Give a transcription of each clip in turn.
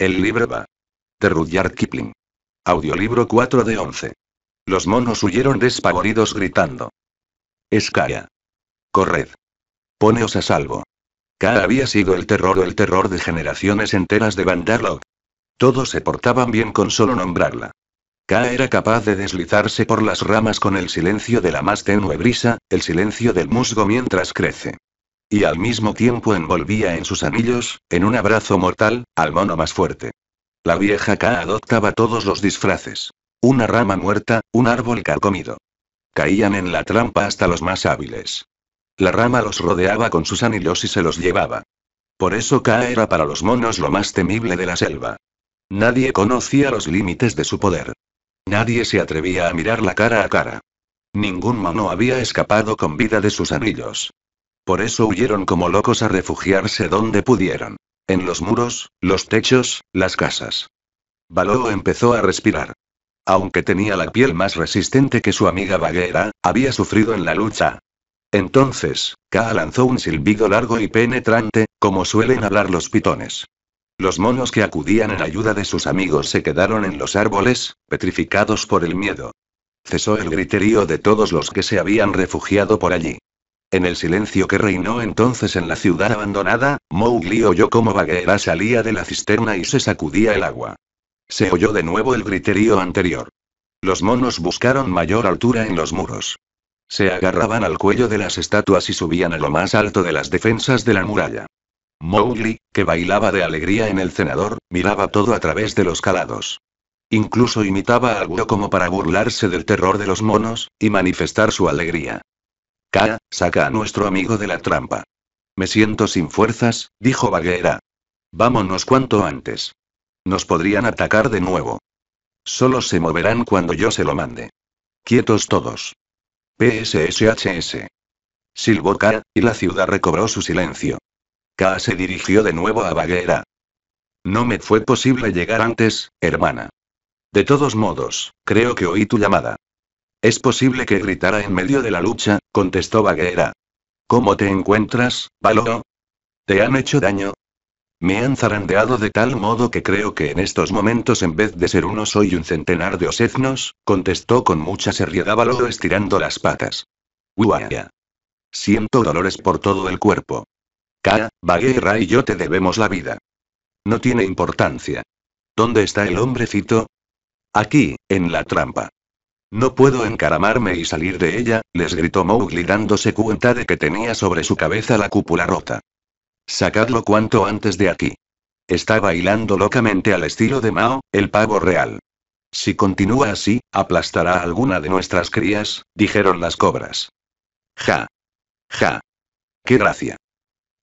El libro va. De Rudyard Kipling. Audiolibro 4 de 11. Los monos huyeron despavoridos gritando. Escaya. Corred. Poneos a salvo. Ka había sido el terror o el terror de generaciones enteras de Vanderlog. Todos se portaban bien con solo nombrarla. Ka era capaz de deslizarse por las ramas con el silencio de la más tenue brisa, el silencio del musgo mientras crece. Y al mismo tiempo envolvía en sus anillos, en un abrazo mortal, al mono más fuerte. La vieja Ka adoptaba todos los disfraces. Una rama muerta, un árbol carcomido. Caían en la trampa hasta los más hábiles. La rama los rodeaba con sus anillos y se los llevaba. Por eso Ka era para los monos lo más temible de la selva. Nadie conocía los límites de su poder. Nadie se atrevía a mirarla cara a cara. Ningún mono había escapado con vida de sus anillos. Por eso huyeron como locos a refugiarse donde pudieron. En los muros, los techos, las casas. Baloo empezó a respirar. Aunque tenía la piel más resistente que su amiga baguera había sufrido en la lucha. Entonces, Ka lanzó un silbido largo y penetrante, como suelen hablar los pitones. Los monos que acudían en ayuda de sus amigos se quedaron en los árboles, petrificados por el miedo. Cesó el griterío de todos los que se habían refugiado por allí. En el silencio que reinó entonces en la ciudad abandonada, Mowgli oyó cómo Bagheera salía de la cisterna y se sacudía el agua. Se oyó de nuevo el griterío anterior. Los monos buscaron mayor altura en los muros. Se agarraban al cuello de las estatuas y subían a lo más alto de las defensas de la muralla. Mowgli, que bailaba de alegría en el cenador, miraba todo a través de los calados. Incluso imitaba algo como para burlarse del terror de los monos, y manifestar su alegría. Ka, saca a nuestro amigo de la trampa. Me siento sin fuerzas, dijo Baguera. Vámonos cuanto antes. Nos podrían atacar de nuevo. Solo se moverán cuando yo se lo mande. Quietos todos. PSSHS. Silbó K, y la ciudad recobró su silencio. Ka se dirigió de nuevo a Baguera. No me fue posible llegar antes, hermana. De todos modos, creo que oí tu llamada. Es posible que gritara en medio de la lucha, contestó Baguera. ¿Cómo te encuentras, Baloro? ¿Te han hecho daño? Me han zarandeado de tal modo que creo que en estos momentos en vez de ser uno soy un centenar de osetnos", contestó con mucha seriedad Baloro estirando las patas. Guaya. Siento dolores por todo el cuerpo. Ka, Baguera y yo te debemos la vida. No tiene importancia. ¿Dónde está el hombrecito? Aquí, en la trampa. No puedo encaramarme y salir de ella, les gritó Mowgli dándose cuenta de que tenía sobre su cabeza la cúpula rota. Sacadlo cuanto antes de aquí. Está bailando locamente al estilo de Mao, el pavo real. Si continúa así, aplastará a alguna de nuestras crías, dijeron las cobras. Ja. Ja. Qué gracia.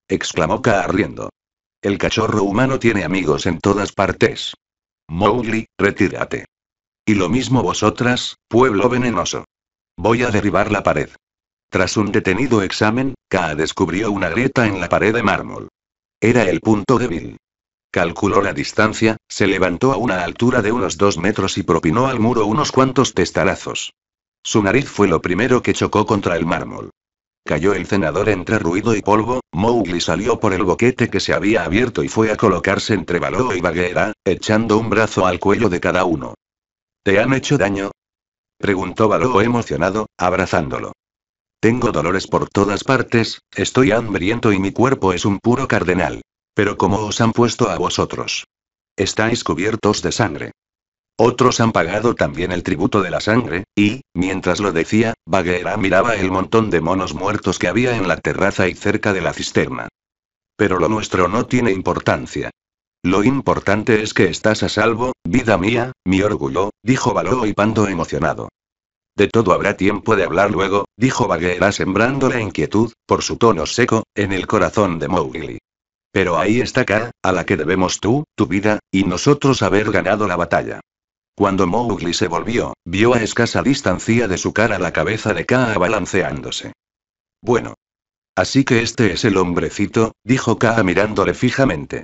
exclamó Ka riendo. El cachorro humano tiene amigos en todas partes. Mowgli, retírate. Y lo mismo vosotras, pueblo venenoso. Voy a derribar la pared. Tras un detenido examen, Kaa descubrió una grieta en la pared de mármol. Era el punto débil. Calculó la distancia, se levantó a una altura de unos dos metros y propinó al muro unos cuantos testarazos. Su nariz fue lo primero que chocó contra el mármol. Cayó el cenador entre ruido y polvo, Mowgli salió por el boquete que se había abierto y fue a colocarse entre Baloo y Bagheera, echando un brazo al cuello de cada uno. ¿Te han hecho daño? Preguntó Baloo emocionado, abrazándolo. Tengo dolores por todas partes, estoy hambriento y mi cuerpo es un puro cardenal. Pero cómo os han puesto a vosotros. Estáis cubiertos de sangre. Otros han pagado también el tributo de la sangre, y, mientras lo decía, Bagheera miraba el montón de monos muertos que había en la terraza y cerca de la cisterna. Pero lo nuestro no tiene importancia. Lo importante es que estás a salvo, vida mía, mi orgullo, dijo Baloo y Pando emocionado. De todo habrá tiempo de hablar luego, dijo Bagheera sembrando la inquietud, por su tono seco, en el corazón de Mowgli. Pero ahí está Ka, a la que debemos tú, tu vida, y nosotros haber ganado la batalla. Cuando Mowgli se volvió, vio a escasa distancia de su cara la cabeza de Ka balanceándose. Bueno. Así que este es el hombrecito, dijo Ka mirándole fijamente.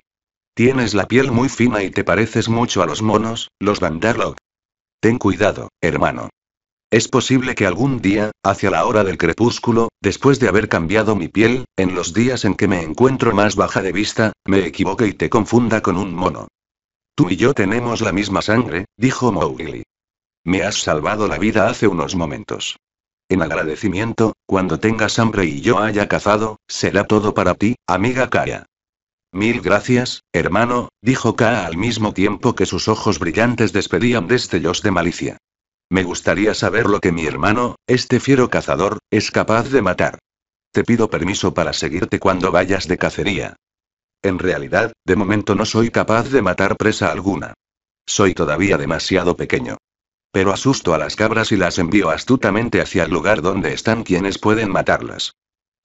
Tienes la piel muy fina y te pareces mucho a los monos, los Vanderlock. Ten cuidado, hermano. Es posible que algún día, hacia la hora del crepúsculo, después de haber cambiado mi piel, en los días en que me encuentro más baja de vista, me equivoque y te confunda con un mono. Tú y yo tenemos la misma sangre, dijo Mowgli. Me has salvado la vida hace unos momentos. En agradecimiento, cuando tengas hambre y yo haya cazado, será todo para ti, amiga Kaya. Mil gracias, hermano, dijo Ka al mismo tiempo que sus ojos brillantes despedían destellos de malicia. Me gustaría saber lo que mi hermano, este fiero cazador, es capaz de matar. Te pido permiso para seguirte cuando vayas de cacería. En realidad, de momento no soy capaz de matar presa alguna. Soy todavía demasiado pequeño. Pero asusto a las cabras y las envío astutamente hacia el lugar donde están quienes pueden matarlas.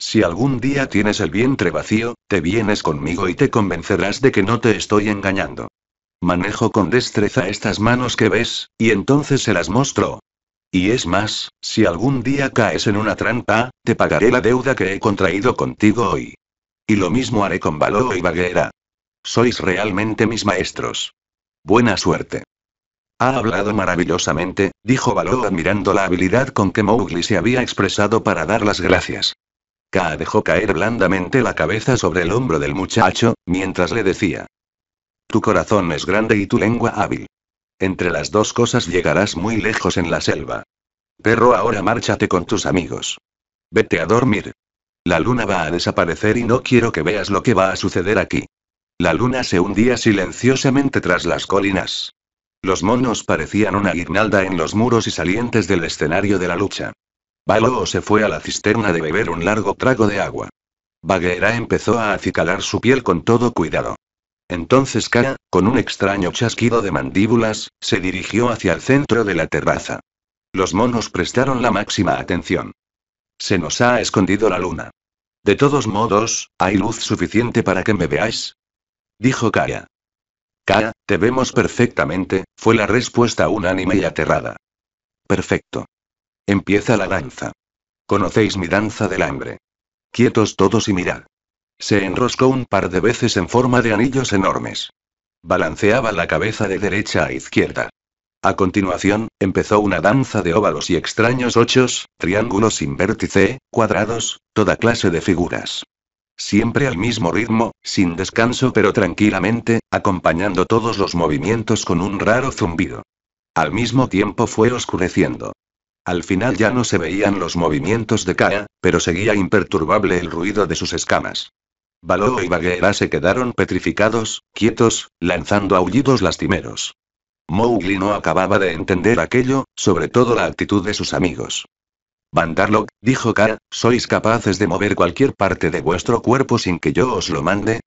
Si algún día tienes el vientre vacío, te vienes conmigo y te convencerás de que no te estoy engañando. Manejo con destreza estas manos que ves, y entonces se las mostró. Y es más, si algún día caes en una trampa, te pagaré la deuda que he contraído contigo hoy. Y lo mismo haré con Baloo y Baguera. Sois realmente mis maestros. Buena suerte. Ha hablado maravillosamente, dijo Baloo admirando la habilidad con que Mowgli se había expresado para dar las gracias. Ka dejó caer blandamente la cabeza sobre el hombro del muchacho, mientras le decía. Tu corazón es grande y tu lengua hábil. Entre las dos cosas llegarás muy lejos en la selva. Perro, ahora márchate con tus amigos. Vete a dormir. La luna va a desaparecer y no quiero que veas lo que va a suceder aquí. La luna se hundía silenciosamente tras las colinas. Los monos parecían una guirnalda en los muros y salientes del escenario de la lucha. Baloo se fue a la cisterna de beber un largo trago de agua. Bagheera empezó a acicalar su piel con todo cuidado. Entonces Kaya, con un extraño chasquido de mandíbulas, se dirigió hacia el centro de la terraza. Los monos prestaron la máxima atención. Se nos ha escondido la luna. De todos modos, ¿hay luz suficiente para que me veáis? Dijo Kaya. Kaya, te vemos perfectamente, fue la respuesta unánime y aterrada. Perfecto. Empieza la danza. Conocéis mi danza del hambre. Quietos todos y mirad. Se enroscó un par de veces en forma de anillos enormes. Balanceaba la cabeza de derecha a izquierda. A continuación, empezó una danza de óvalos y extraños ochos, triángulos sin vértice, cuadrados, toda clase de figuras. Siempre al mismo ritmo, sin descanso pero tranquilamente, acompañando todos los movimientos con un raro zumbido. Al mismo tiempo fue oscureciendo. Al final ya no se veían los movimientos de Kaya, pero seguía imperturbable el ruido de sus escamas. Baloo y Bagheera se quedaron petrificados, quietos, lanzando aullidos lastimeros. Mowgli no acababa de entender aquello, sobre todo la actitud de sus amigos. mandarlo dijo Ka, ¿sois capaces de mover cualquier parte de vuestro cuerpo sin que yo os lo mande?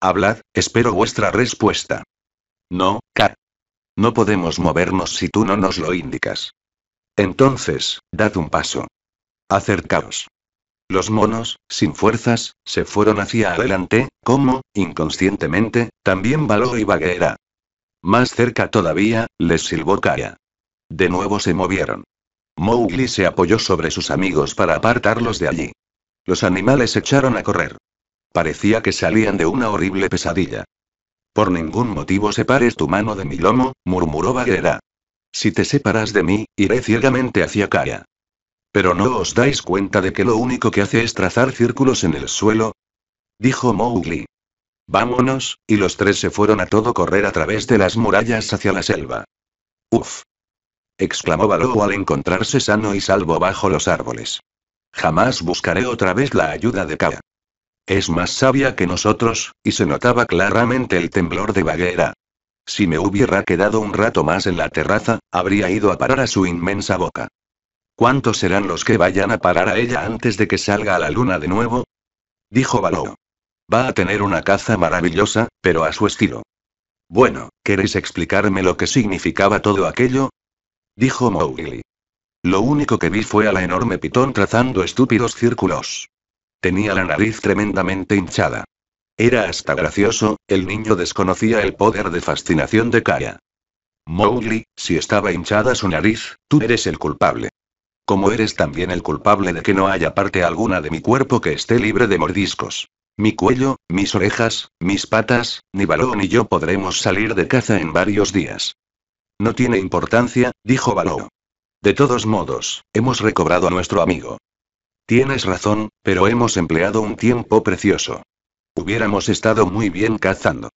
Hablad, espero vuestra respuesta. No, Ka. No podemos movernos si tú no nos lo indicas. Entonces, dad un paso. Acercaos. Los monos, sin fuerzas, se fueron hacia adelante, como, inconscientemente, también baló y Baguera. Más cerca todavía, les silbó Kaya. De nuevo se movieron. Mowgli se apoyó sobre sus amigos para apartarlos de allí. Los animales echaron a correr. Parecía que salían de una horrible pesadilla. Por ningún motivo separes tu mano de mi lomo, murmuró Bagheera. Si te separas de mí, iré ciegamente hacia Kaya. Pero no os dais cuenta de que lo único que hace es trazar círculos en el suelo. Dijo Mowgli. Vámonos, y los tres se fueron a todo correr a través de las murallas hacia la selva. Uf. exclamó Baloo al encontrarse sano y salvo bajo los árboles. Jamás buscaré otra vez la ayuda de Kaya. Es más sabia que nosotros, y se notaba claramente el temblor de Bagheera. Si me hubiera quedado un rato más en la terraza, habría ido a parar a su inmensa boca. ¿Cuántos serán los que vayan a parar a ella antes de que salga a la luna de nuevo? Dijo Baloo. Va a tener una caza maravillosa, pero a su estilo. Bueno, ¿queréis explicarme lo que significaba todo aquello? Dijo Mowgli. Lo único que vi fue a la enorme pitón trazando estúpidos círculos. Tenía la nariz tremendamente hinchada. Era hasta gracioso, el niño desconocía el poder de fascinación de Kaya. Mowgli, si estaba hinchada su nariz, tú eres el culpable. Como eres también el culpable de que no haya parte alguna de mi cuerpo que esté libre de mordiscos. Mi cuello, mis orejas, mis patas, ni Baloo ni yo podremos salir de caza en varios días. No tiene importancia, dijo Baloo. De todos modos, hemos recobrado a nuestro amigo. Tienes razón, pero hemos empleado un tiempo precioso. Hubiéramos estado muy bien cazando.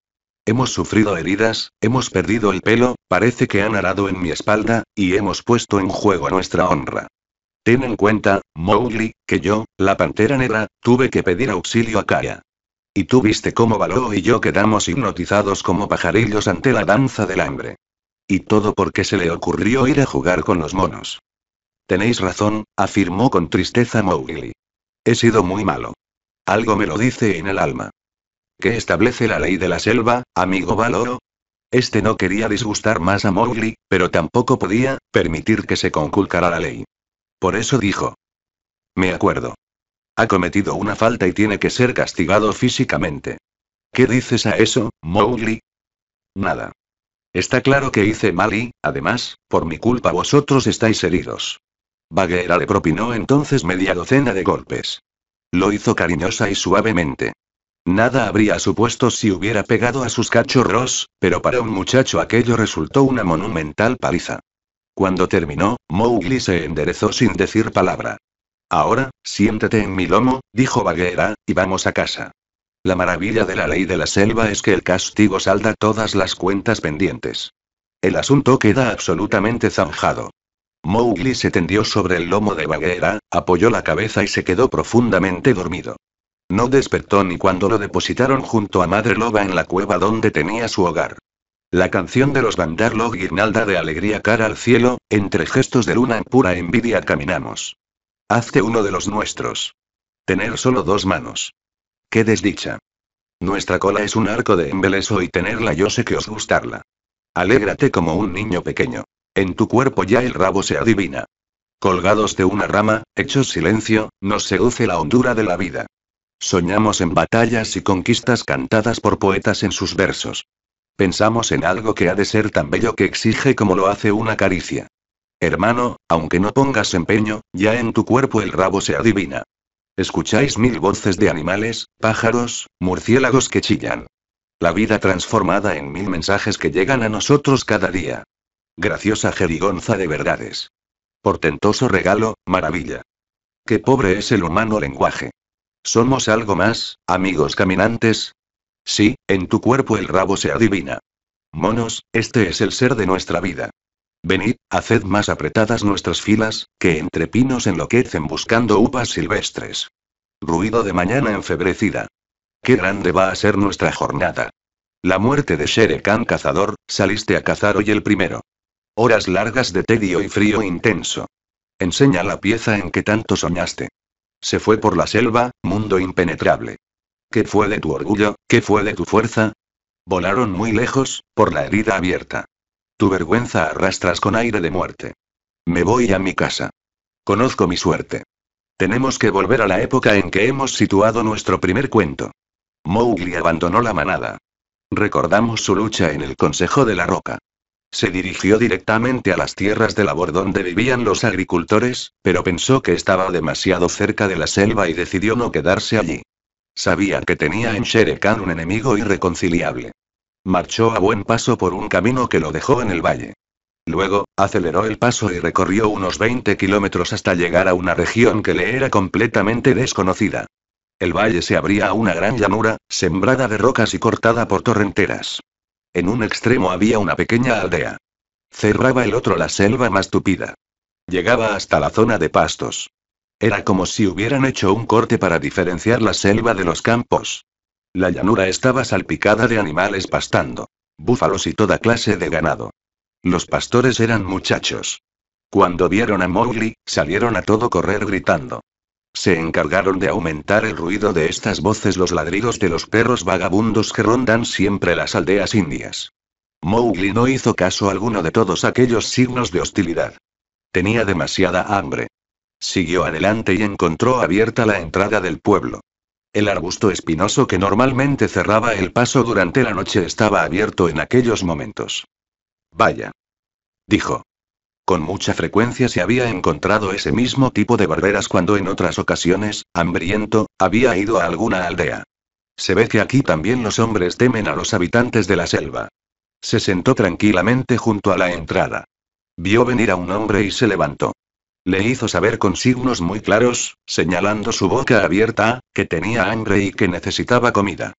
Hemos sufrido heridas, hemos perdido el pelo, parece que han arado en mi espalda, y hemos puesto en juego nuestra honra. Ten en cuenta, Mowgli, que yo, la pantera negra, tuve que pedir auxilio a Kaya. Y tú viste cómo Baloo y yo quedamos hipnotizados como pajarillos ante la danza del hambre. Y todo porque se le ocurrió ir a jugar con los monos. Tenéis razón, afirmó con tristeza Mowgli. He sido muy malo. Algo me lo dice en el alma. ¿Qué establece la ley de la selva, amigo Valoro? Este no quería disgustar más a Mowgli, pero tampoco podía permitir que se conculcara la ley. Por eso dijo: Me acuerdo. Ha cometido una falta y tiene que ser castigado físicamente. ¿Qué dices a eso, Mowgli? Nada. Está claro que hice mal y, además, por mi culpa vosotros estáis heridos. Bagheera le propinó entonces media docena de golpes. Lo hizo cariñosa y suavemente. Nada habría supuesto si hubiera pegado a sus cachorros, pero para un muchacho aquello resultó una monumental paliza. Cuando terminó, Mowgli se enderezó sin decir palabra. Ahora, siéntete en mi lomo, dijo Bagheera, y vamos a casa. La maravilla de la ley de la selva es que el castigo salda todas las cuentas pendientes. El asunto queda absolutamente zanjado. Mowgli se tendió sobre el lomo de Bagheera, apoyó la cabeza y se quedó profundamente dormido. No despertó ni cuando lo depositaron junto a Madre Loba en la cueva donde tenía su hogar. La canción de los bandar-log guirnalda de alegría cara al cielo, entre gestos de luna en pura envidia caminamos. Hazte uno de los nuestros. Tener solo dos manos. ¡Qué desdicha! Nuestra cola es un arco de embeleso y tenerla yo sé que os gustarla. Alégrate como un niño pequeño. En tu cuerpo ya el rabo se adivina. Colgados de una rama, hechos silencio, nos seduce la hondura de la vida. Soñamos en batallas y conquistas cantadas por poetas en sus versos. Pensamos en algo que ha de ser tan bello que exige como lo hace una caricia. Hermano, aunque no pongas empeño, ya en tu cuerpo el rabo se adivina. Escucháis mil voces de animales, pájaros, murciélagos que chillan. La vida transformada en mil mensajes que llegan a nosotros cada día. Graciosa jerigonza de verdades. Portentoso regalo, maravilla. Qué pobre es el humano lenguaje. Somos algo más, amigos caminantes. Sí, en tu cuerpo el rabo se adivina. Monos, este es el ser de nuestra vida. Venid, haced más apretadas nuestras filas, que entre pinos enloquecen buscando uvas silvestres. Ruido de mañana enfebrecida. Qué grande va a ser nuestra jornada. La muerte de Shere cazador, saliste a cazar hoy el primero. Horas largas de tedio y frío intenso. Enseña la pieza en que tanto soñaste. Se fue por la selva, mundo impenetrable. ¿Qué fue de tu orgullo? ¿Qué fue de tu fuerza? Volaron muy lejos, por la herida abierta. Tu vergüenza arrastras con aire de muerte. Me voy a mi casa. Conozco mi suerte. Tenemos que volver a la época en que hemos situado nuestro primer cuento. Mowgli abandonó la manada. Recordamos su lucha en el Consejo de la Roca. Se dirigió directamente a las tierras de labor donde vivían los agricultores, pero pensó que estaba demasiado cerca de la selva y decidió no quedarse allí. Sabía que tenía en Shere Khan un enemigo irreconciliable. Marchó a buen paso por un camino que lo dejó en el valle. Luego, aceleró el paso y recorrió unos 20 kilómetros hasta llegar a una región que le era completamente desconocida. El valle se abría a una gran llanura, sembrada de rocas y cortada por torrenteras. En un extremo había una pequeña aldea. Cerraba el otro la selva más tupida. Llegaba hasta la zona de pastos. Era como si hubieran hecho un corte para diferenciar la selva de los campos. La llanura estaba salpicada de animales pastando. Búfalos y toda clase de ganado. Los pastores eran muchachos. Cuando vieron a Mowgli, salieron a todo correr gritando. Se encargaron de aumentar el ruido de estas voces los ladridos de los perros vagabundos que rondan siempre las aldeas indias. Mowgli no hizo caso alguno de todos aquellos signos de hostilidad. Tenía demasiada hambre. Siguió adelante y encontró abierta la entrada del pueblo. El arbusto espinoso que normalmente cerraba el paso durante la noche estaba abierto en aquellos momentos. Vaya. Dijo. Con mucha frecuencia se había encontrado ese mismo tipo de barberas cuando en otras ocasiones, hambriento, había ido a alguna aldea. Se ve que aquí también los hombres temen a los habitantes de la selva. Se sentó tranquilamente junto a la entrada. Vio venir a un hombre y se levantó. Le hizo saber con signos muy claros, señalando su boca abierta, que tenía hambre y que necesitaba comida.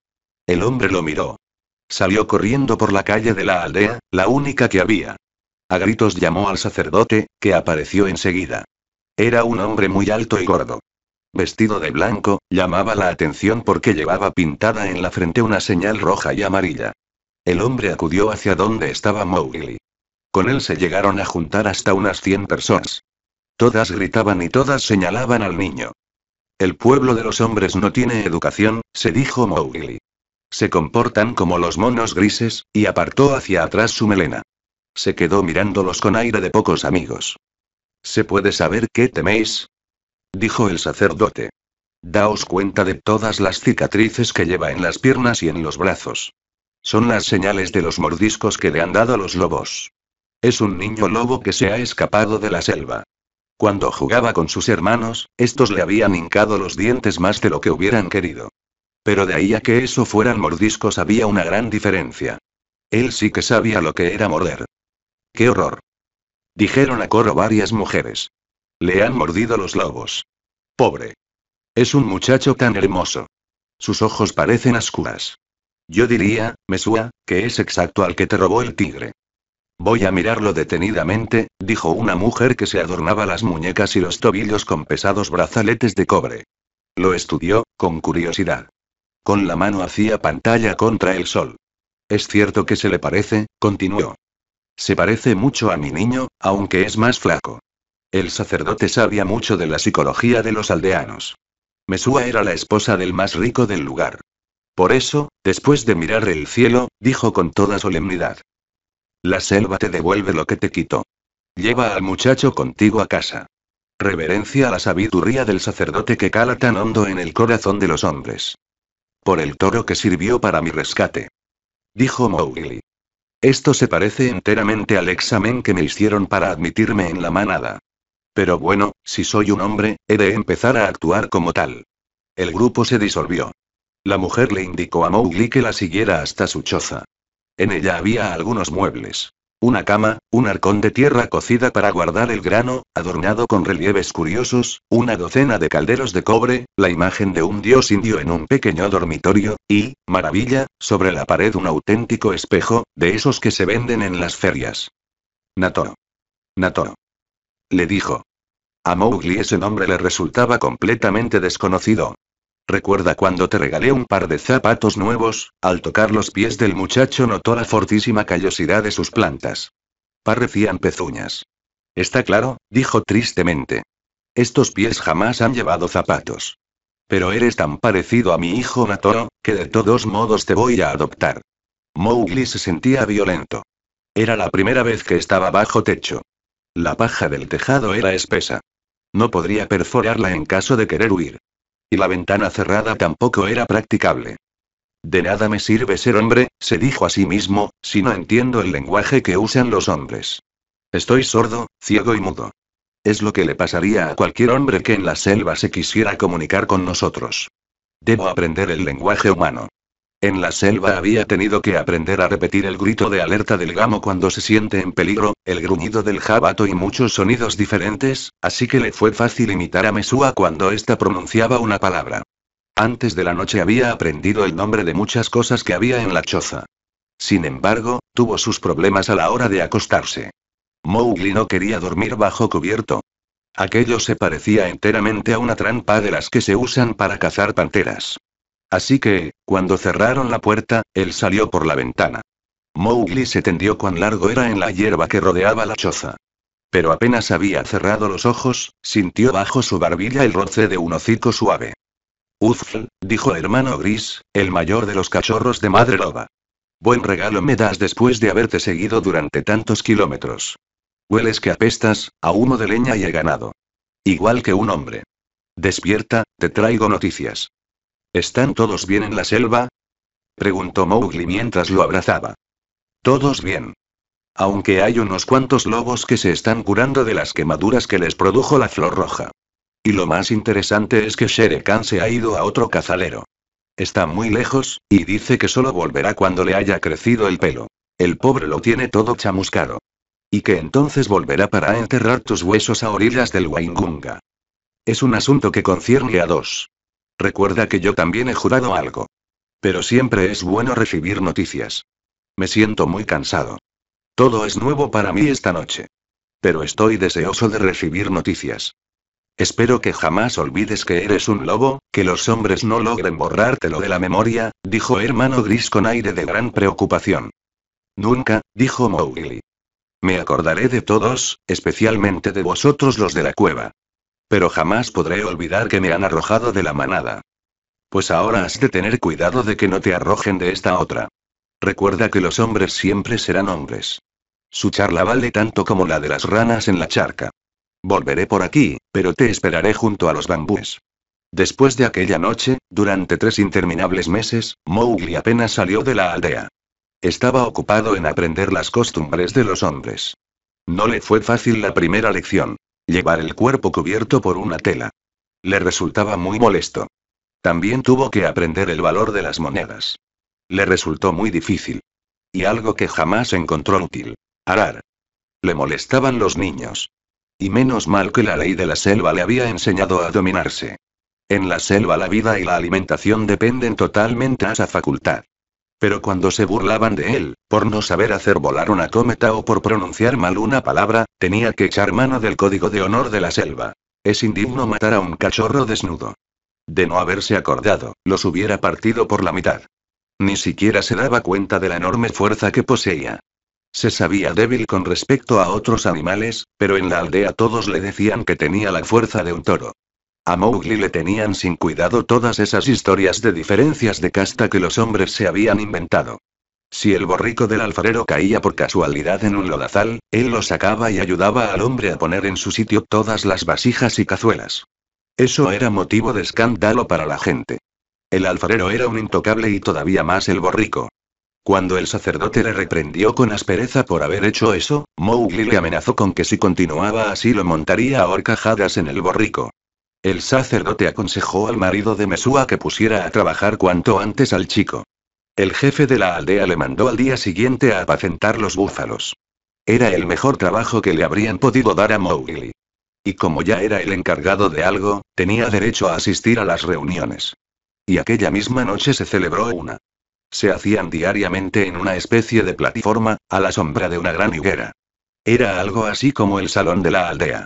El hombre lo miró. Salió corriendo por la calle de la aldea, la única que había. A gritos llamó al sacerdote, que apareció enseguida. Era un hombre muy alto y gordo. Vestido de blanco, llamaba la atención porque llevaba pintada en la frente una señal roja y amarilla. El hombre acudió hacia donde estaba Mowgli. Con él se llegaron a juntar hasta unas 100 personas. Todas gritaban y todas señalaban al niño. El pueblo de los hombres no tiene educación, se dijo Mowgli. Se comportan como los monos grises, y apartó hacia atrás su melena. Se quedó mirándolos con aire de pocos amigos. ¿Se puede saber qué teméis? dijo el sacerdote. Daos cuenta de todas las cicatrices que lleva en las piernas y en los brazos. Son las señales de los mordiscos que le han dado los lobos. Es un niño lobo que se ha escapado de la selva. Cuando jugaba con sus hermanos, estos le habían hincado los dientes más de lo que hubieran querido. Pero de ahí a que eso fueran mordiscos había una gran diferencia. Él sí que sabía lo que era morder. ¡Qué horror! Dijeron a coro varias mujeres. Le han mordido los lobos. Pobre. Es un muchacho tan hermoso. Sus ojos parecen ascuras. Yo diría, Mesúa, que es exacto al que te robó el tigre. Voy a mirarlo detenidamente, dijo una mujer que se adornaba las muñecas y los tobillos con pesados brazaletes de cobre. Lo estudió, con curiosidad. Con la mano hacía pantalla contra el sol. Es cierto que se le parece, continuó. Se parece mucho a mi niño, aunque es más flaco. El sacerdote sabía mucho de la psicología de los aldeanos. Mesúa era la esposa del más rico del lugar. Por eso, después de mirar el cielo, dijo con toda solemnidad. La selva te devuelve lo que te quitó. Lleva al muchacho contigo a casa. Reverencia a la sabiduría del sacerdote que cala tan hondo en el corazón de los hombres. Por el toro que sirvió para mi rescate. Dijo Mowgli. Esto se parece enteramente al examen que me hicieron para admitirme en la manada. Pero bueno, si soy un hombre, he de empezar a actuar como tal. El grupo se disolvió. La mujer le indicó a Mowgli que la siguiera hasta su choza. En ella había algunos muebles. Una cama, un arcón de tierra cocida para guardar el grano, adornado con relieves curiosos, una docena de calderos de cobre, la imagen de un dios indio en un pequeño dormitorio, y, maravilla, sobre la pared un auténtico espejo, de esos que se venden en las ferias. Natoro. Natoro. Le dijo. A Mowgli ese nombre le resultaba completamente desconocido. Recuerda cuando te regalé un par de zapatos nuevos, al tocar los pies del muchacho notó la fortísima callosidad de sus plantas. Parecían pezuñas. Está claro, dijo tristemente. Estos pies jamás han llevado zapatos. Pero eres tan parecido a mi hijo Natoro, que de todos modos te voy a adoptar. Mowgli se sentía violento. Era la primera vez que estaba bajo techo. La paja del tejado era espesa. No podría perforarla en caso de querer huir. Y la ventana cerrada tampoco era practicable. De nada me sirve ser hombre, se dijo a sí mismo, si no entiendo el lenguaje que usan los hombres. Estoy sordo, ciego y mudo. Es lo que le pasaría a cualquier hombre que en la selva se quisiera comunicar con nosotros. Debo aprender el lenguaje humano. En la selva había tenido que aprender a repetir el grito de alerta del gamo cuando se siente en peligro, el gruñido del jabato y muchos sonidos diferentes, así que le fue fácil imitar a Mesúa cuando ésta pronunciaba una palabra. Antes de la noche había aprendido el nombre de muchas cosas que había en la choza. Sin embargo, tuvo sus problemas a la hora de acostarse. Mowgli no quería dormir bajo cubierto. Aquello se parecía enteramente a una trampa de las que se usan para cazar panteras. Así que, cuando cerraron la puerta, él salió por la ventana. Mowgli se tendió cuán largo era en la hierba que rodeaba la choza. Pero apenas había cerrado los ojos, sintió bajo su barbilla el roce de un hocico suave. Ufl, dijo hermano Gris, el mayor de los cachorros de Madre Loba. Buen regalo me das después de haberte seguido durante tantos kilómetros. Hueles que apestas, a humo de leña y a ganado. Igual que un hombre. Despierta, te traigo noticias. ¿Están todos bien en la selva? preguntó Mowgli mientras lo abrazaba. Todos bien. Aunque hay unos cuantos lobos que se están curando de las quemaduras que les produjo la flor roja. Y lo más interesante es que Shere Khan se ha ido a otro cazalero. Está muy lejos, y dice que solo volverá cuando le haya crecido el pelo. El pobre lo tiene todo chamuscado. Y que entonces volverá para enterrar tus huesos a orillas del Waingunga. Es un asunto que concierne a dos. Recuerda que yo también he jurado algo. Pero siempre es bueno recibir noticias. Me siento muy cansado. Todo es nuevo para mí esta noche. Pero estoy deseoso de recibir noticias. Espero que jamás olvides que eres un lobo, que los hombres no logren borrártelo de la memoria, dijo hermano Gris con aire de gran preocupación. Nunca, dijo Mowgli. Me acordaré de todos, especialmente de vosotros los de la cueva pero jamás podré olvidar que me han arrojado de la manada. Pues ahora has de tener cuidado de que no te arrojen de esta otra. Recuerda que los hombres siempre serán hombres. Su charla vale tanto como la de las ranas en la charca. Volveré por aquí, pero te esperaré junto a los bambúes. Después de aquella noche, durante tres interminables meses, Mowgli apenas salió de la aldea. Estaba ocupado en aprender las costumbres de los hombres. No le fue fácil la primera lección llevar el cuerpo cubierto por una tela. Le resultaba muy molesto. También tuvo que aprender el valor de las monedas. Le resultó muy difícil. Y algo que jamás encontró útil. Arar. Le molestaban los niños. Y menos mal que la ley de la selva le había enseñado a dominarse. En la selva la vida y la alimentación dependen totalmente a esa facultad. Pero cuando se burlaban de él, por no saber hacer volar una cometa o por pronunciar mal una palabra, tenía que echar mano del código de honor de la selva. Es indigno matar a un cachorro desnudo. De no haberse acordado, los hubiera partido por la mitad. Ni siquiera se daba cuenta de la enorme fuerza que poseía. Se sabía débil con respecto a otros animales, pero en la aldea todos le decían que tenía la fuerza de un toro. A Mowgli le tenían sin cuidado todas esas historias de diferencias de casta que los hombres se habían inventado. Si el borrico del alfarero caía por casualidad en un lodazal, él lo sacaba y ayudaba al hombre a poner en su sitio todas las vasijas y cazuelas. Eso era motivo de escándalo para la gente. El alfarero era un intocable y todavía más el borrico. Cuando el sacerdote le reprendió con aspereza por haber hecho eso, Mowgli le amenazó con que si continuaba así lo montaría a horcajadas en el borrico. El sacerdote aconsejó al marido de Mesua que pusiera a trabajar cuanto antes al chico. El jefe de la aldea le mandó al día siguiente a apacentar los búfalos. Era el mejor trabajo que le habrían podido dar a Mowgli. Y como ya era el encargado de algo, tenía derecho a asistir a las reuniones. Y aquella misma noche se celebró una. Se hacían diariamente en una especie de plataforma, a la sombra de una gran higuera. Era algo así como el salón de la aldea.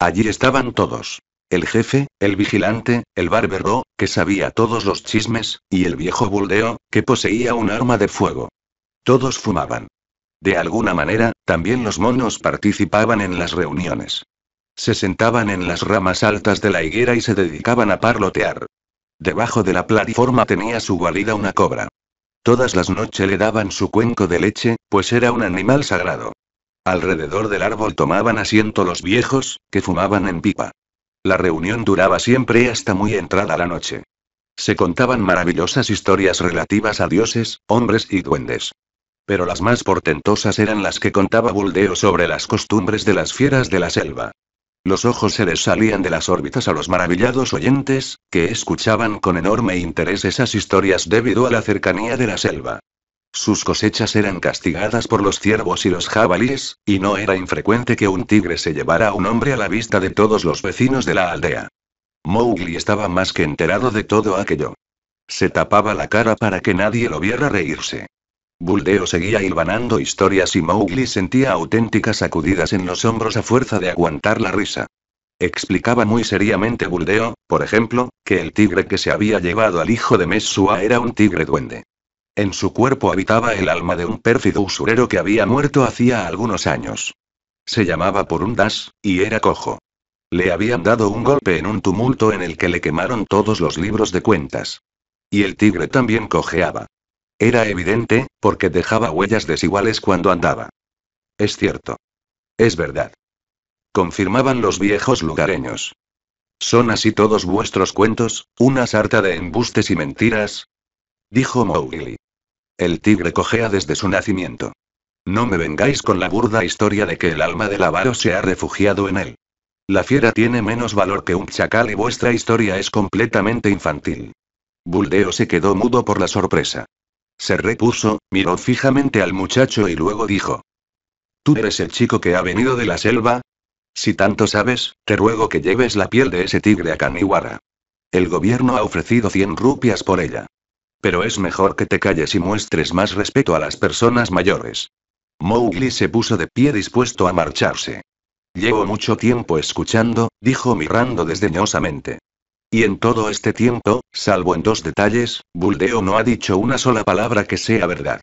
Allí estaban todos el jefe, el vigilante, el barbero, que sabía todos los chismes, y el viejo buldeo, que poseía un arma de fuego. Todos fumaban. De alguna manera, también los monos participaban en las reuniones. Se sentaban en las ramas altas de la higuera y se dedicaban a parlotear. Debajo de la plataforma tenía su guarida una cobra. Todas las noches le daban su cuenco de leche, pues era un animal sagrado. Alrededor del árbol tomaban asiento los viejos, que fumaban en pipa. La reunión duraba siempre hasta muy entrada la noche. Se contaban maravillosas historias relativas a dioses, hombres y duendes. Pero las más portentosas eran las que contaba Buldeo sobre las costumbres de las fieras de la selva. Los ojos se les salían de las órbitas a los maravillados oyentes, que escuchaban con enorme interés esas historias debido a la cercanía de la selva. Sus cosechas eran castigadas por los ciervos y los jabalíes, y no era infrecuente que un tigre se llevara a un hombre a la vista de todos los vecinos de la aldea. Mowgli estaba más que enterado de todo aquello. Se tapaba la cara para que nadie lo viera reírse. Buldeo seguía hilvanando historias y Mowgli sentía auténticas sacudidas en los hombros a fuerza de aguantar la risa. Explicaba muy seriamente Buldeo, por ejemplo, que el tigre que se había llevado al hijo de Messua era un tigre duende. En su cuerpo habitaba el alma de un pérfido usurero que había muerto hacía algunos años. Se llamaba das, y era cojo. Le habían dado un golpe en un tumulto en el que le quemaron todos los libros de cuentas. Y el tigre también cojeaba. Era evidente, porque dejaba huellas desiguales cuando andaba. Es cierto. Es verdad. Confirmaban los viejos lugareños. ¿Son así todos vuestros cuentos, una sarta de embustes y mentiras? Dijo Mowgli. El tigre cojea desde su nacimiento. No me vengáis con la burda historia de que el alma del avaro se ha refugiado en él. La fiera tiene menos valor que un chacal y vuestra historia es completamente infantil. Buldeo se quedó mudo por la sorpresa. Se repuso, miró fijamente al muchacho y luego dijo. ¿Tú eres el chico que ha venido de la selva? Si tanto sabes, te ruego que lleves la piel de ese tigre a Caniwara. El gobierno ha ofrecido 100 rupias por ella. Pero es mejor que te calles y muestres más respeto a las personas mayores. Mowgli se puso de pie dispuesto a marcharse. Llevo mucho tiempo escuchando, dijo mirando desdeñosamente. Y en todo este tiempo, salvo en dos detalles, Buldeo no ha dicho una sola palabra que sea verdad.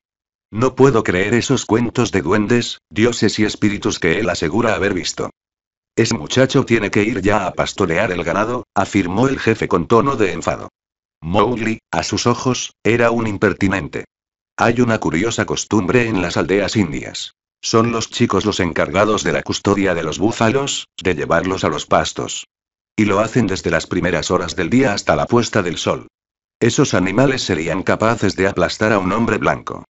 No puedo creer esos cuentos de duendes, dioses y espíritus que él asegura haber visto. Ese muchacho tiene que ir ya a pastorear el ganado, afirmó el jefe con tono de enfado. Mowgli, a sus ojos, era un impertinente. Hay una curiosa costumbre en las aldeas indias. Son los chicos los encargados de la custodia de los búfalos, de llevarlos a los pastos. Y lo hacen desde las primeras horas del día hasta la puesta del sol. Esos animales serían capaces de aplastar a un hombre blanco.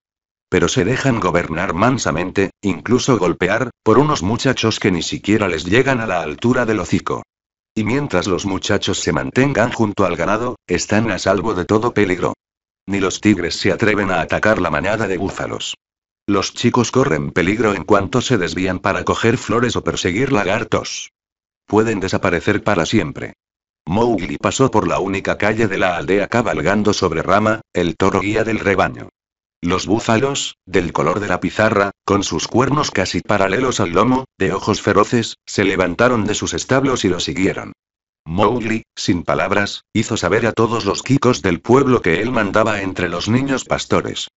Pero se dejan gobernar mansamente, incluso golpear, por unos muchachos que ni siquiera les llegan a la altura del hocico. Y mientras los muchachos se mantengan junto al ganado, están a salvo de todo peligro. Ni los tigres se atreven a atacar la manada de búfalos. Los chicos corren peligro en cuanto se desvían para coger flores o perseguir lagartos. Pueden desaparecer para siempre. Mowgli pasó por la única calle de la aldea cabalgando sobre Rama, el toro guía del rebaño. Los búfalos, del color de la pizarra, con sus cuernos casi paralelos al lomo, de ojos feroces, se levantaron de sus establos y lo siguieron. Mowgli, sin palabras, hizo saber a todos los kikos del pueblo que él mandaba entre los niños pastores.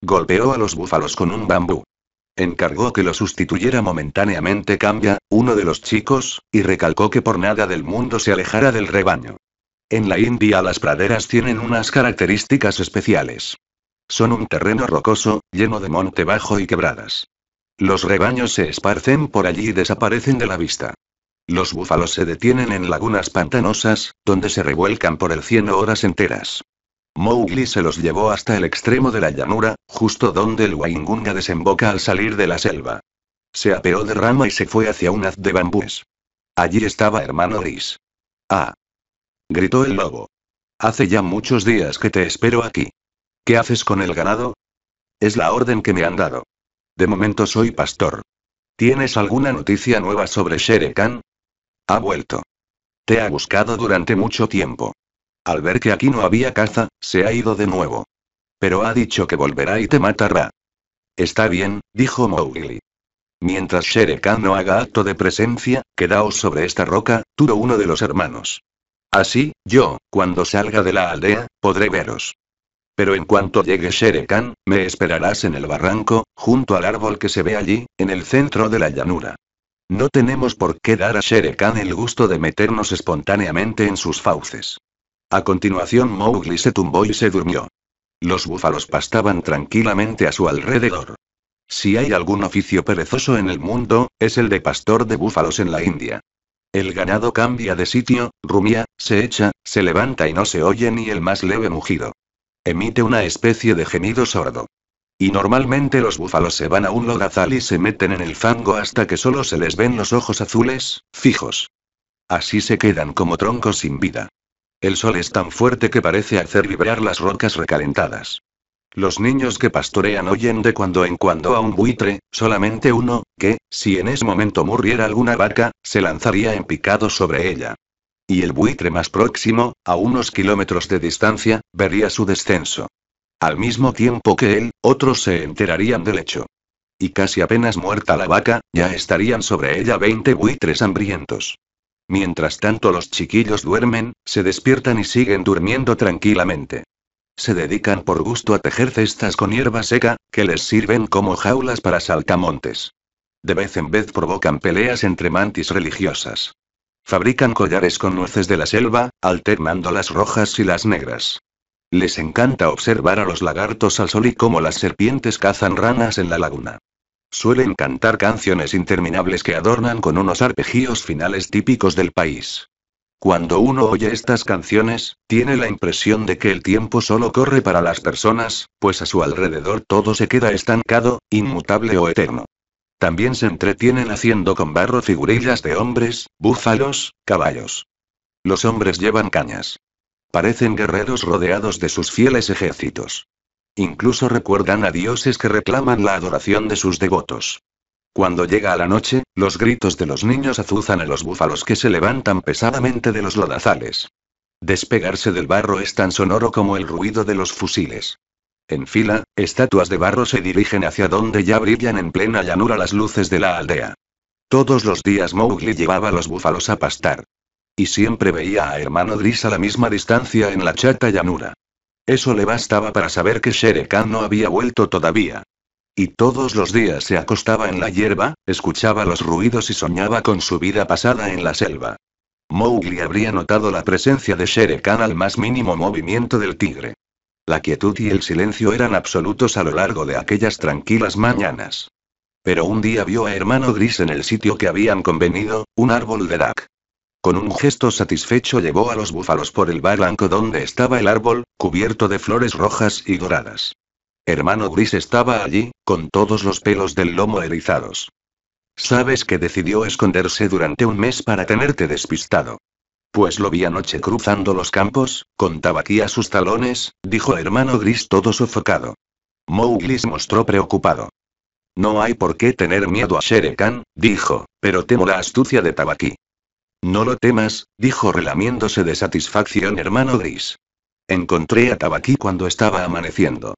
Golpeó a los búfalos con un bambú. Encargó que lo sustituyera momentáneamente Cambia, uno de los chicos, y recalcó que por nada del mundo se alejara del rebaño. En la India las praderas tienen unas características especiales. Son un terreno rocoso, lleno de monte bajo y quebradas. Los rebaños se esparcen por allí y desaparecen de la vista. Los búfalos se detienen en lagunas pantanosas, donde se revuelcan por el cielo horas enteras. Mowgli se los llevó hasta el extremo de la llanura, justo donde el Waingunga desemboca al salir de la selva. Se apeó de rama y se fue hacia un haz de bambúes. Allí estaba hermano Gris. ¡Ah! gritó el lobo. Hace ya muchos días que te espero aquí. ¿Qué haces con el ganado? Es la orden que me han dado. De momento soy pastor. ¿Tienes alguna noticia nueva sobre Shere Khan? Ha vuelto. Te ha buscado durante mucho tiempo. Al ver que aquí no había caza, se ha ido de nuevo. Pero ha dicho que volverá y te matará. Está bien, dijo Mowgli. Mientras Shere Khan no haga acto de presencia, quedaos sobre esta roca, Turo uno de los hermanos. Así, yo, cuando salga de la aldea, podré veros. Pero en cuanto llegue Shere Khan, me esperarás en el barranco, junto al árbol que se ve allí, en el centro de la llanura. No tenemos por qué dar a Shere Khan el gusto de meternos espontáneamente en sus fauces. A continuación Mowgli se tumbó y se durmió. Los búfalos pastaban tranquilamente a su alrededor. Si hay algún oficio perezoso en el mundo, es el de pastor de búfalos en la India. El ganado cambia de sitio, rumia, se echa, se levanta y no se oye ni el más leve mugido. Emite una especie de gemido sordo. Y normalmente los búfalos se van a un lodazal y se meten en el fango hasta que solo se les ven los ojos azules, fijos. Así se quedan como troncos sin vida. El sol es tan fuerte que parece hacer vibrar las rocas recalentadas. Los niños que pastorean oyen de cuando en cuando a un buitre, solamente uno, que, si en ese momento muriera alguna vaca, se lanzaría en picado sobre ella y el buitre más próximo, a unos kilómetros de distancia, vería su descenso. Al mismo tiempo que él, otros se enterarían del hecho. Y casi apenas muerta la vaca, ya estarían sobre ella 20 buitres hambrientos. Mientras tanto los chiquillos duermen, se despiertan y siguen durmiendo tranquilamente. Se dedican por gusto a tejer cestas con hierba seca, que les sirven como jaulas para saltamontes. De vez en vez provocan peleas entre mantis religiosas. Fabrican collares con nueces de la selva, alternando las rojas y las negras. Les encanta observar a los lagartos al sol y cómo las serpientes cazan ranas en la laguna. Suelen cantar canciones interminables que adornan con unos arpegios finales típicos del país. Cuando uno oye estas canciones, tiene la impresión de que el tiempo solo corre para las personas, pues a su alrededor todo se queda estancado, inmutable o eterno. También se entretienen haciendo con barro figurillas de hombres, búfalos, caballos. Los hombres llevan cañas. Parecen guerreros rodeados de sus fieles ejércitos. Incluso recuerdan a dioses que reclaman la adoración de sus devotos. Cuando llega la noche, los gritos de los niños azuzan a los búfalos que se levantan pesadamente de los lodazales. Despegarse del barro es tan sonoro como el ruido de los fusiles. En fila, estatuas de barro se dirigen hacia donde ya brillan en plena llanura las luces de la aldea. Todos los días Mowgli llevaba los búfalos a pastar. Y siempre veía a hermano Gris a la misma distancia en la chata llanura. Eso le bastaba para saber que Shere Khan no había vuelto todavía. Y todos los días se acostaba en la hierba, escuchaba los ruidos y soñaba con su vida pasada en la selva. Mowgli habría notado la presencia de Shere Khan al más mínimo movimiento del tigre. La quietud y el silencio eran absolutos a lo largo de aquellas tranquilas mañanas. Pero un día vio a hermano Gris en el sitio que habían convenido, un árbol de Dak. Con un gesto satisfecho llevó a los búfalos por el barranco donde estaba el árbol, cubierto de flores rojas y doradas. Hermano Gris estaba allí, con todos los pelos del lomo erizados. Sabes que decidió esconderse durante un mes para tenerte despistado. Pues lo vi anoche cruzando los campos, con tabaquí a sus talones, dijo hermano gris todo sofocado. Mowgli se mostró preocupado. No hay por qué tener miedo a Shere Khan, dijo, pero temo la astucia de Tabaquí. No lo temas, dijo relamiéndose de satisfacción hermano gris. Encontré a Tabaquí cuando estaba amaneciendo.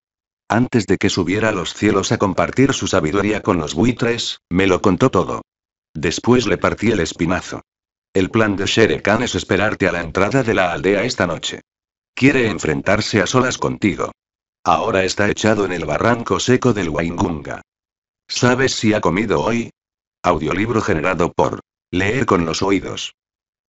Antes de que subiera a los cielos a compartir su sabiduría con los buitres, me lo contó todo. Después le partí el espinazo. El plan de Shere Khan es esperarte a la entrada de la aldea esta noche. Quiere enfrentarse a solas contigo. Ahora está echado en el barranco seco del Waingunga. ¿Sabes si ha comido hoy? Audiolibro generado por Leer con los oídos.